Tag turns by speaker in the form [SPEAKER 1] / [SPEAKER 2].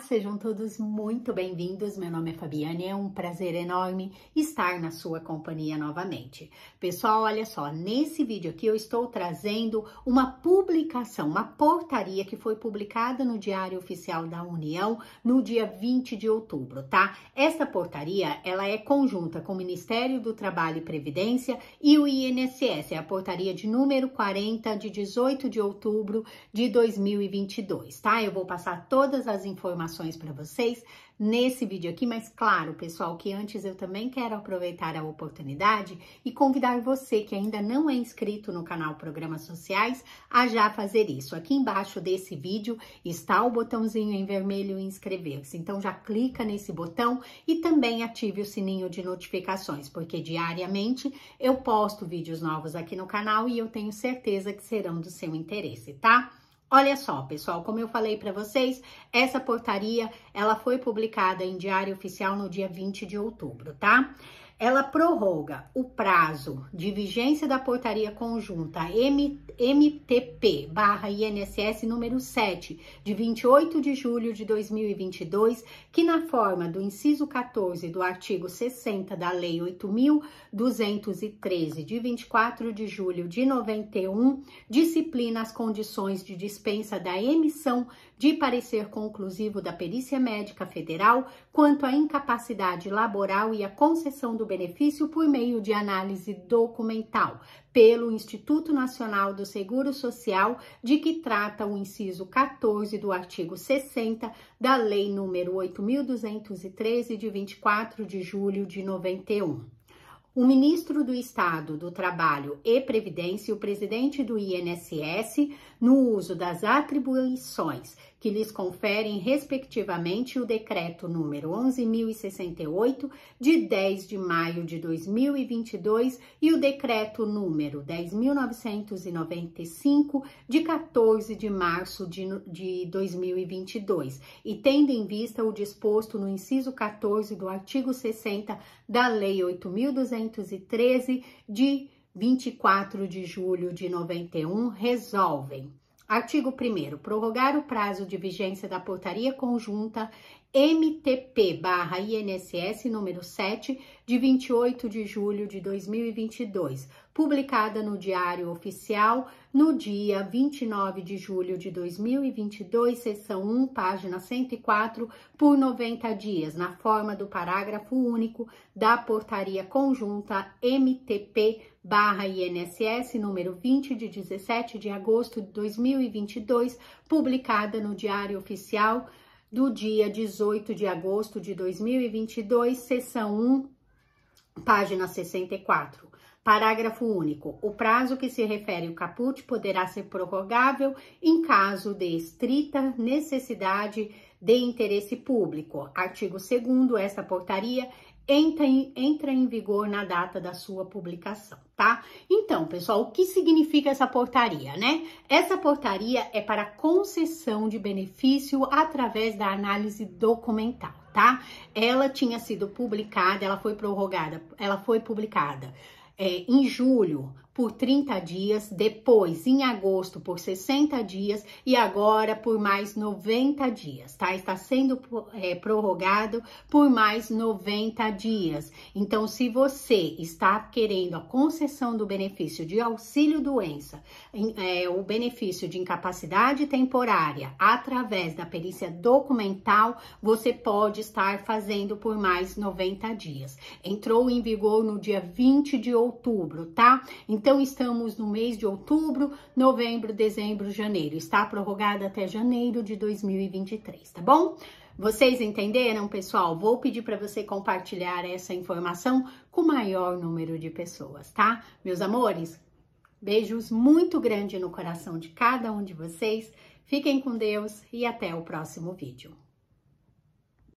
[SPEAKER 1] sejam todos muito bem-vindos. Meu nome é Fabiane, é um prazer enorme estar na sua companhia novamente. Pessoal, olha só, nesse vídeo aqui eu estou trazendo uma publicação, uma portaria que foi publicada no Diário Oficial da União no dia 20 de outubro, tá? Esta portaria, ela é conjunta com o Ministério do Trabalho e Previdência e o INSS, é a portaria de número 40 de 18 de outubro de 2022, tá? Eu vou passar todas as informações informações para vocês nesse vídeo aqui, mas claro, pessoal, que antes eu também quero aproveitar a oportunidade e convidar você que ainda não é inscrito no canal Programas Sociais a já fazer isso. Aqui embaixo desse vídeo está o botãozinho em vermelho inscrever-se. Então já clica nesse botão e também ative o sininho de notificações, porque diariamente eu posto vídeos novos aqui no canal e eu tenho certeza que serão do seu interesse, tá? Olha só, pessoal, como eu falei para vocês, essa portaria, ela foi publicada em Diário Oficial no dia 20 de outubro, tá? ela prorroga o prazo de vigência da portaria conjunta MTP/INSS número 7, de 28 de julho de 2022, que na forma do inciso 14 do artigo 60 da Lei 8213 de 24 de julho de 91, disciplina as condições de dispensa da emissão de parecer conclusivo da perícia médica federal quanto à incapacidade laboral e à concessão do benefício por meio de análise documental pelo Instituto Nacional do Seguro Social, de que trata o inciso 14 do artigo 60 da Lei número 8213 de 24 de julho de 91 o ministro do Estado do Trabalho e Previdência e o presidente do INSS no uso das atribuições que lhes conferem, respectivamente, o decreto número 11.068, de 10 de maio de 2022 e o decreto número 10.995, de 14 de março de, de 2022, e tendo em vista o disposto no inciso 14 do artigo 60 da Lei 8.200. 413 de 24 de julho de 91 resolvem. Artigo 1. Prorrogar o prazo de vigência da portaria conjunta MTP/INSS número 7 de 28 de julho de 2022, publicada no Diário Oficial no dia 29 de julho de 2022, seção 1, página 104, por 90 dias, na forma do parágrafo único da Portaria Conjunta MTP/INSS número 20 de 17 de agosto de 2022, publicada no Diário Oficial do dia 18 de agosto de 2022, sessão 1, página 64. Parágrafo único. O prazo que se refere o caput poderá ser prorrogável em caso de estrita necessidade de interesse público. Artigo 2 esta portaria entra em, entra em vigor na data da sua publicação, tá? Então, pessoal, o que significa essa portaria, né? Essa portaria é para concessão de benefício através da análise documental, tá? Ela tinha sido publicada, ela foi prorrogada, ela foi publicada é, em julho, por 30 dias, depois em agosto por 60 dias e agora por mais 90 dias, tá? Está sendo é, prorrogado por mais 90 dias. Então, se você está querendo a concessão do benefício de auxílio doença, é, o benefício de incapacidade temporária através da perícia documental, você pode estar fazendo por mais 90 dias. Entrou em vigor no dia 20 de outubro, tá? Então, então estamos no mês de outubro, novembro, dezembro, janeiro. Está prorrogada até janeiro de 2023, tá bom? Vocês entenderam, pessoal? Vou pedir para você compartilhar essa informação com o maior número de pessoas, tá? Meus amores, beijos muito grande no coração de cada um de vocês. Fiquem com Deus e até o próximo vídeo.